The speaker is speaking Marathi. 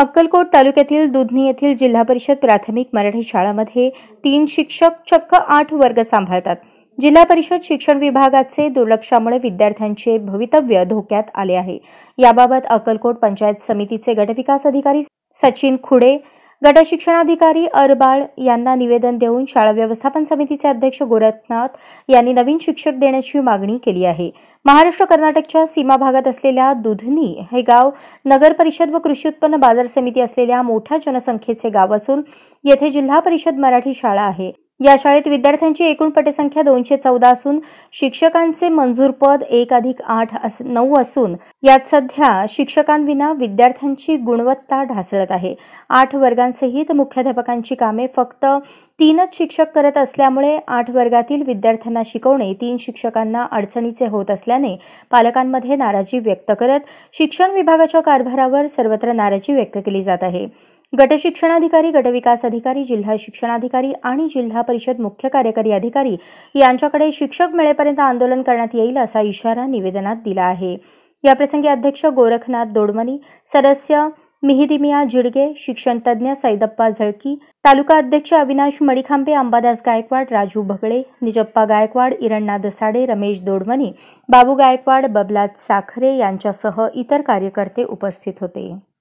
अक्कलकोट तालुक्यातील दुधनी येथील जिल्हा परिषद प्राथमिक मराठी शाळामध्ये तीन शिक्षक चक्क आठ वर्ग सांभाळतात जिल्हा परिषद शिक्षण विभागाचे दुर्लक्षामुळे विद्यार्थ्यांचे भवितव्य धोक्यात आले आहे याबाबत अक्कलकोट पंचायत समितीचे गटविकास अधिकारी सचिन खुडे गटशिक्षणाधिकारी अरबाळ यांना निवेदन देऊन शाळा व्यवस्थापन समितीचे अध्यक्ष गोरखनाथ यांनी नवीन शिक्षक देण्याची मागणी केली आहे महाराष्ट्र कर्नाटकच्या सीमा भागात असलेल्या दुधनी हे गाव नगर परिषद व कृषी उत्पन्न बाजार समिती असलेल्या मोठ्या जनसंख्येचे गाव असून येथे जिल्हा परिषद मराठी शाळा आहे या शाळेत विद्यार्थ्यांची एकूण पटसंख्या दोनशे चौदा असून शिक्षकांचे मंजूर पद एक अधिक आठ नऊ असून यात सध्या शिक्षकांविना विद्यार्थ्यांची गुणवत्ता ढासळत आहे आठ वर्गांसहित मुख्याध्यापकांची कामे फक्त तीनच शिक्षक करत असल्यामुळे आठ वर्गातील विद्यार्थ्यांना शिकवणे तीन शिक्षकांना अडचणीचे होत असल्याने पालकांमध्ये नाराजी व्यक्त करत शिक्षण विभागाच्या कारभारावर सर्वत्र नाराजी व्यक्त केली जात आहे गटशिक्षणाधिकारी गटविकास अधिकारी जिल्हा शिक्षणाधिकारी आणि जिल्हा परिषद मुख्य कार्यकारी अधिकारी यांच्याकडे शिक्षक मिळेपर्यंत आंदोलन करण्यात येईल असा इशारा निवेदनात दिला आहे याप्रसंगी अध्यक्ष गोरखनाथ दोडमनी सदस्य मिहिदिमिया जिडगे शिक्षणतज्ञ सैदप्पा झळकी तालुका अध्यक्ष अविनाश मणिखांबे अंबादास गायकवाड राजू भगळे निजप्पा गायकवाड इरण्णा दसाडे रमेश दोडमनी बाबू गायकवाड बबलात साखरे यांच्यासह इतर कार्यकर्ते उपस्थित होते